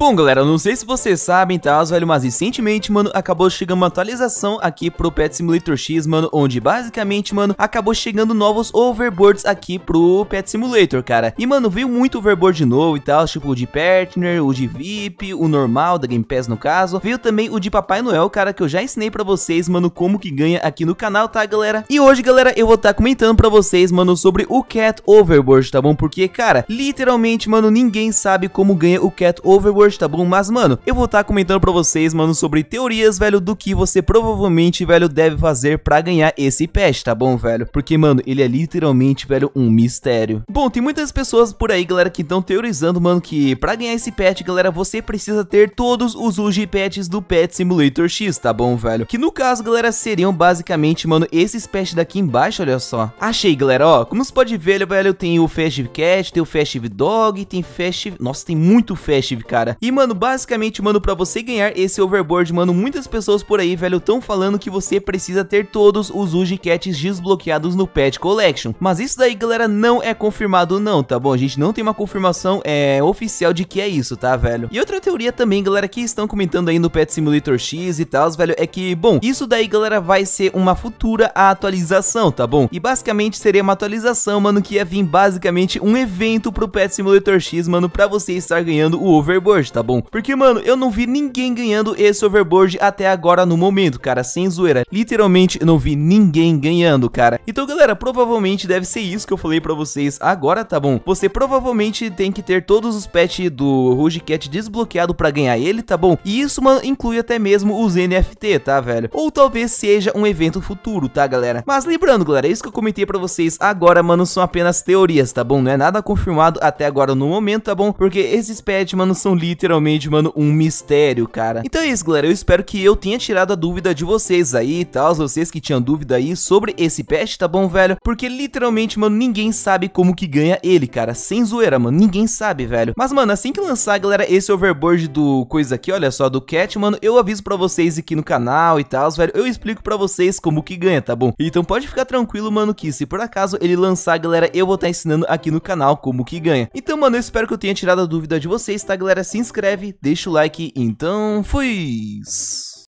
Bom, galera, eu não sei se vocês sabem, tá, velho, mas recentemente, mano, acabou chegando uma atualização aqui pro Pet Simulator X, mano, onde basicamente, mano, acabou chegando novos overboards aqui pro Pet Simulator, cara. E, mano, veio muito overboard novo e tal, tipo o de Partner, o de VIP, o normal, da Game Pass no caso. Veio também o de Papai Noel, cara, que eu já ensinei pra vocês, mano, como que ganha aqui no canal, tá, galera? E hoje, galera, eu vou estar tá comentando pra vocês, mano, sobre o Cat Overboard, tá bom? Porque, cara, literalmente, mano, ninguém sabe como ganha o Cat Overboard hoje, tá bom? Mas, mano, eu vou estar tá comentando pra vocês, mano, sobre teorias, velho, do que você provavelmente, velho, deve fazer pra ganhar esse patch, tá bom, velho? Porque, mano, ele é literalmente, velho, um mistério. Bom, tem muitas pessoas por aí, galera, que estão teorizando, mano, que pra ganhar esse patch, galera, você precisa ter todos os UG patches do Pet Simulator X, tá bom, velho? Que no caso, galera, seriam basicamente, mano, esses patches daqui embaixo, olha só. Achei, galera, ó, como você pode ver, velho, tem o Festive Cat, tem o Festive Dog, tem Festive... Nossa, tem muito Festive, cara. E, mano, basicamente, mano, pra você ganhar esse overboard, mano, muitas pessoas por aí, velho, tão falando que você precisa ter todos os Uji Cats desbloqueados no Pet Collection. Mas isso daí, galera, não é confirmado não, tá bom? A gente não tem uma confirmação é, oficial de que é isso, tá, velho? E outra teoria também, galera, que estão comentando aí no Pet Simulator X e tal, velho, é que, bom, isso daí, galera, vai ser uma futura atualização, tá bom? E basicamente seria uma atualização, mano, que ia vir basicamente um evento pro Pet Simulator X, mano, pra você estar ganhando o overboard overboard, tá bom? Porque, mano, eu não vi ninguém ganhando esse overboard até agora no momento, cara, sem zoeira. Literalmente, eu não vi ninguém ganhando, cara. Então, galera, provavelmente deve ser isso que eu falei pra vocês agora, tá bom? Você provavelmente tem que ter todos os pets do Rouge Cat desbloqueado pra ganhar ele, tá bom? E isso, mano, inclui até mesmo os NFT, tá, velho? Ou talvez seja um evento futuro, tá, galera? Mas lembrando, galera, é isso que eu comentei pra vocês agora, mano, são apenas teorias, tá bom? Não é nada confirmado até agora no momento, tá bom? Porque esses pets, mano, são livres literalmente, mano, um mistério, cara. Então é isso, galera. Eu espero que eu tenha tirado a dúvida de vocês aí, tal, vocês que tinham dúvida aí sobre esse patch, tá bom, velho? Porque literalmente, mano, ninguém sabe como que ganha ele, cara. Sem zoeira, mano, ninguém sabe, velho. Mas, mano, assim que lançar, galera, esse overboard do coisa aqui, olha só, do Cat, mano, eu aviso pra vocês aqui no canal e tal, velho. Eu explico pra vocês como que ganha, tá bom? Então pode ficar tranquilo, mano, que se por acaso ele lançar, galera, eu vou estar tá ensinando aqui no canal como que ganha. Então, mano, eu espero que eu tenha tirado a dúvida de vocês, tá, galera? Se assim se inscreve, deixa o like. Então, fui!